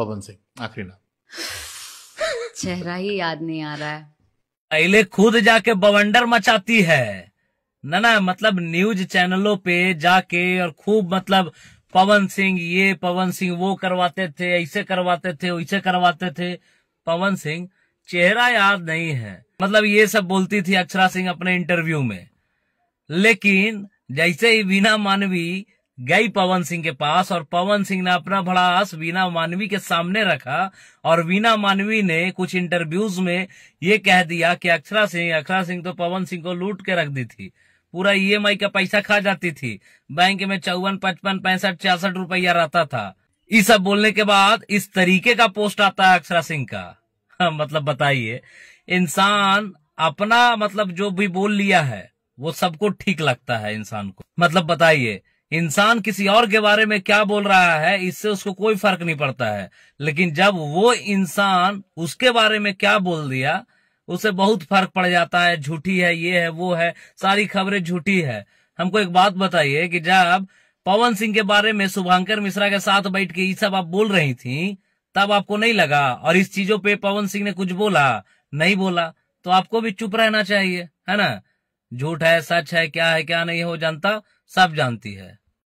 पवन सिंह आखिरी नाम चेहरा ही याद नहीं आ रहा है पहले खुद जाके बवंडर मचाती है ना ना मतलब न्यूज चैनलों पे जाके और खूब मतलब पवन सिंह ये पवन सिंह वो करवाते थे ऐसे करवाते थे वैसे करवाते थे पवन सिंह चेहरा याद नहीं है मतलब ये सब बोलती थी अक्षरा सिंह अपने इंटरव्यू में लेकिन जैसे ही बिना मानवी गई पवन सिंह के पास और पवन सिंह ने अपना भड़ास वीना मानवी के सामने रखा और वीना मानवी ने कुछ इंटरव्यूज में ये कह दिया कि अक्षरा सिंह अक्षरा सिंह तो पवन सिंह को लूट के रख दी थी पूरा ईएमआई e का पैसा खा जाती थी बैंक में चौवन पचपन पैंसठ छियासठ रुपया रहता था ये सब बोलने के बाद इस तरीके का पोस्ट आता है अक्षरा सिंह का हाँ, मतलब बताइए इंसान अपना मतलब जो भी बोल लिया है वो सबको ठीक लगता है इंसान को मतलब बताइए इंसान किसी और के बारे में क्या बोल रहा है इससे उसको कोई फर्क नहीं पड़ता है लेकिन जब वो इंसान उसके बारे में क्या बोल दिया उसे बहुत फर्क पड़ जाता है झूठी है ये है वो है सारी खबरें झूठी है हमको एक बात बताइए कि जब पवन सिंह के बारे में शुभांकर मिश्रा के साथ बैठ के ये सब आप बोल रही थी तब आपको नहीं लगा और इस चीजों पे पवन सिंह ने कुछ बोला नहीं बोला तो आपको भी चुप रहना चाहिए है ना झूठ है सच है क्या है क्या नहीं हो जनता सब जानती है